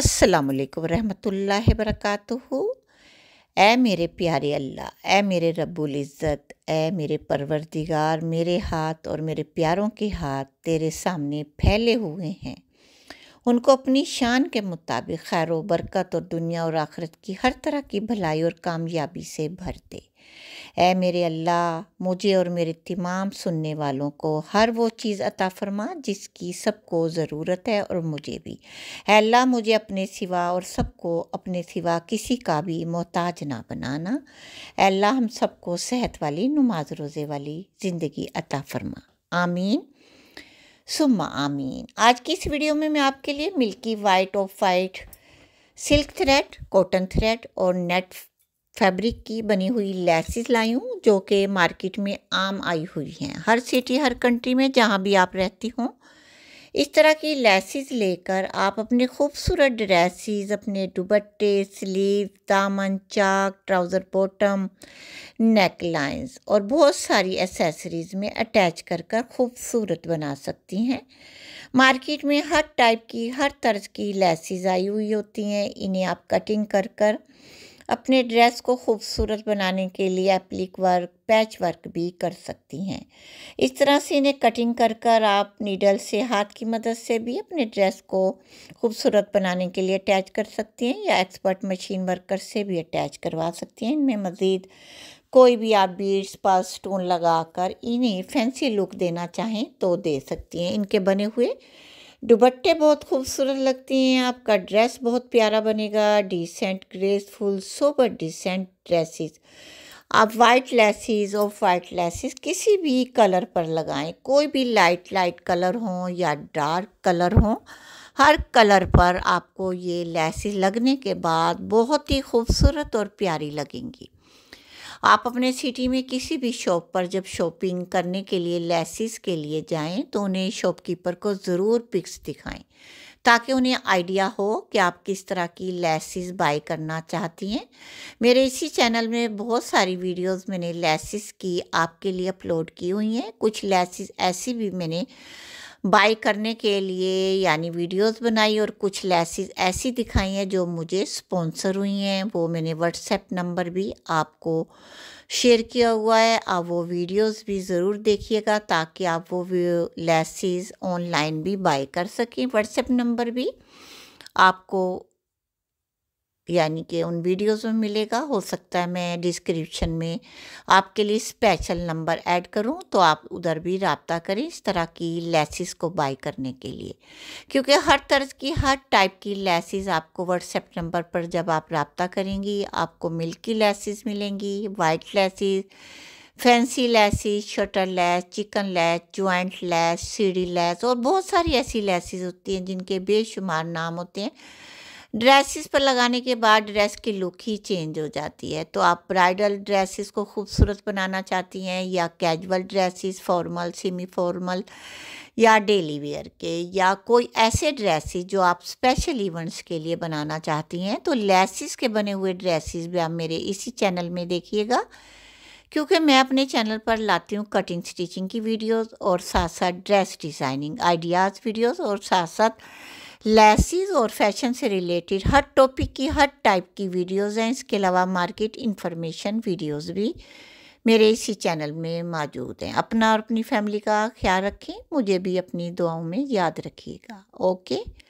अस्सलाम वालेकुम रहमतुल्लाहि वरकatuहू ऐ मेरे प्यारे अल्लाह ए मेरे रब्बुल इज़्ज़त ए मेरे परवरदिगार मेरे हाथ और मेरे प्यारों के हाथ तेरे सामने फैले हुए हैं उनको अपनी शान के मुताबिक खैर व बरकत और दुनिया और आखरत की हर तरह की भलाई और कामयाबी से भर दे ए मेरे अल्लाह मुझे और मेरे तमाम सुनने वालों को हर वो चीज़ अता फरमा जिसकी सबको ज़रूरत है और मुझे भी है अल्लाह मुझे अपने सिवा और सबको अपने सिवा किसी का भी मोहताज ना बनाना अल्लाह हम सबको सेहत वाली नमाज रोज़े वाली ज़िंदगी अता फरमा आमीन सुमा आमीन आज की इस वीडियो में मैं आपके लिए milky white off white silk thread cotton thread और नेट फैब्रिक की बनी हुई लेसिस लाई हूँ जो कि मार्केट में आम आई हुई हैं हर सिटी हर कंट्री में जहाँ भी आप रहती हों इस तरह की लेसिस लेकर आप अपने खूबसूरत ड्रेसिस अपने दुबट्टे स्लीव दामन चाक ट्राउज़र बॉटम नेक लाइन्स और बहुत सारी एसेसरीज़ में अटैच कर कर खूबसूरत बना सकती हैं मार्केट में हर टाइप की हर तर्ज की लेसिस आई हुई होती हैं इन्हें आप कटिंग कर कर अपने ड्रेस को खूबसूरत बनाने के लिए एप्लिक वर्क पैच वर्क भी कर सकती हैं इस तरह से इन्हें कटिंग कर कर आप नीडल से हाथ की मदद से भी अपने ड्रेस को खूबसूरत बनाने के लिए अटैच कर सकती हैं या एक्सपर्ट मशीन वर्कर से भी अटैच करवा सकती हैं इनमें मज़ीद कोई भी आप बीड्स पर स्टोन लगा कर इन्हें फैंसी लुक देना चाहें तो दे सकती हैं इनके बने हुए दुबट्टे बहुत खूबसूरत लगती हैं आपका ड्रेस बहुत प्यारा बनेगा decent graceful sober decent dresses आप वाइट लेसिस और वाइट लेसिस किसी भी कलर पर लगाएं कोई भी लाइट लाइट कलर हो या डार्क कलर हो हर कलर पर आपको ये लेसिस लगने के बाद बहुत ही खूबसूरत और प्यारी लगेंगी आप अपने सिटी में किसी भी शॉप पर जब शॉपिंग करने के लिए लेसिस के लिए जाएं तो उन्हें शॉपकीपर को ज़रूर पिक्स दिखाएं ताकि उन्हें आइडिया हो कि आप किस तरह की लेसिस बाय करना चाहती हैं मेरे इसी चैनल में बहुत सारी वीडियोस मैंने लेसिस की आपके लिए अपलोड की हुई हैं कुछ लेसिस ऐसी भी मैंने बाई करने के लिए यानी वीडियोस बनाई और कुछ लेसिस ऐसी दिखाई हैं जो मुझे स्पॉन्सर हुई हैं वो मैंने व्हाट्सएप नंबर भी आपको शेयर किया हुआ है आप वो वीडियोस भी ज़रूर देखिएगा ताकि आप वो लेसिस ऑनलाइन भी बाई कर सकें व्हाट्सएप नंबर भी आपको यानी कि उन वीडियोस में मिलेगा हो सकता है मैं डिस्क्रिप्शन में आपके लिए स्पेशल नंबर ऐड करूं तो आप उधर भी रबता करें इस तरह की लेसिस को बाय करने के लिए क्योंकि हर तरह की हर टाइप की लेसिस आपको व्हाट्सएप नंबर पर जब आप रबता करेंगी आपको मिल्की लेसिस मिलेंगी white laces fancy laces shutter lace chikan lace joint lace सीढ़ी लेस और बहुत सारी ऐसी लेसिस होती हैं जिनके बेशुमार नाम होते हैं ड्रेसेस पर लगाने के बाद ड्रेस की लुक ही चेंज हो जाती है तो आप ब्राइडल ड्रेसेस को खूबसूरत बनाना चाहती हैं या casual dresses formal semi formal या डेली वेयर के या कोई ऐसे ड्रेसेस जो आप स्पेशल इवेंट्स के लिए बनाना चाहती हैं तो लेसिस के बने हुए ड्रेसेस भी आप मेरे इसी चैनल में देखिएगा क्योंकि मैं अपने चैनल पर लाती हूँ कटिंग स्टिचिंग की वीडियोस और साथ साथ ड्रेस डिज़ाइनिंग आइडियाज़ वीडियोस और साथ साथ लेसिस और फैशन से रिलेटेड हर टॉपिक की हर टाइप की वीडियोज़ हैं इसके अलावा मार्केट इंफॉर्मेशन वीडियोज़ भी मेरे इसी चैनल में मौजूद हैं अपना और अपनी फैमिली का ख्याल रखें मुझे भी अपनी दुआओं में याद रखिएगा ओके